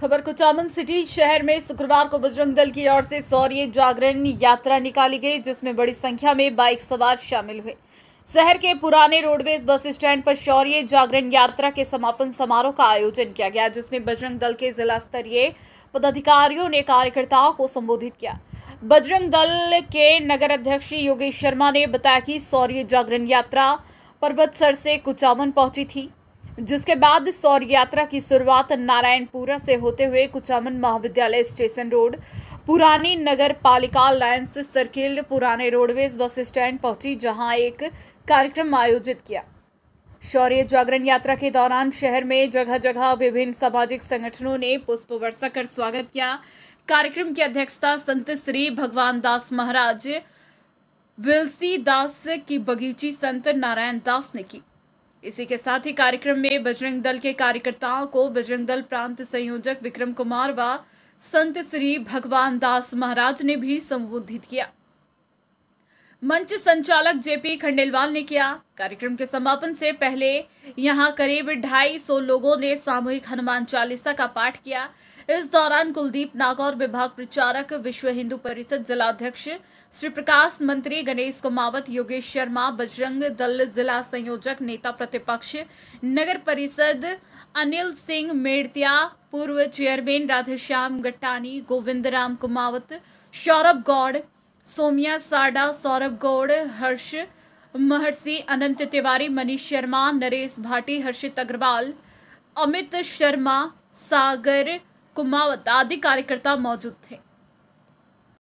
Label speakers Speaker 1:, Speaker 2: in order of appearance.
Speaker 1: खबर कुचामन सिटी शहर में शुक्रवार को बजरंग दल की ओर से सौर्य जागरण यात्रा निकाली गई जिसमें बड़ी संख्या में बाइक सवार शामिल हुए शहर के पुराने रोडवेज बस स्टैंड पर शौर्य जागरण यात्रा के समापन समारोह का आयोजन किया गया जिसमें बजरंग दल के जिला स्तरीय पदाधिकारियों ने कार्यकर्ताओं को संबोधित किया बजरंग दल के नगर अध्यक्ष योगेश शर्मा ने बताया कि सौर्य जागरण यात्रा पर्वतसर से कुचामन पहुंची थी जिसके बाद सौर यात्रा की शुरुआत नारायणपुरा से होते हुए कुचामन महाविद्यालय स्टेशन रोड पुरानी नगर पालिका लाइन्स सर्किल पुराने रोडवेज बस स्टैंड पहुंची जहां एक कार्यक्रम आयोजित किया शौर्य जागरण यात्रा के दौरान शहर में जगह जगह विभिन्न सामाजिक संगठनों ने पुष्प वर्षा कर स्वागत किया कार्यक्रम की अध्यक्षता संत श्री भगवान दास महाराज विलसी दास की बगीची संत नारायण दास ने की इसी के साथ ही कार्यक्रम में बजरंग दल के कार्यकर्ताओं को बजरंग दल प्रांत संयोजक विक्रम कुमार व संत श्री भगवान दास महाराज ने भी संबोधित किया मंच संचालक जेपी खंडेलवाल ने किया कार्यक्रम के समापन से पहले यहां करीब ढाई सौ लोगों ने सामूहिक हनुमान चालीसा का पाठ किया इस दौरान कुलदीप नागौर विभाग प्रचारक विश्व हिंदू परिषद जिलाध्यक्ष श्री प्रकाश मंत्री गणेश कुमावत योगेश शर्मा बजरंग दल जिला संयोजक नेता प्रतिपक्ष नगर परिषद अनिल सिंह मेड़तिया पूर्व चेयरमैन राधेश्याम गट्टानी गोविंद राम कुमावत सौरभ गौड़ सोमिया साडा सौरभ गौड़ हर्ष महर्षि अनंत तिवारी मनीष शर्मा नरेश भाटी हर्षित अग्रवाल अमित शर्मा सागर कुमावत आदि कार्यकर्ता मौजूद थे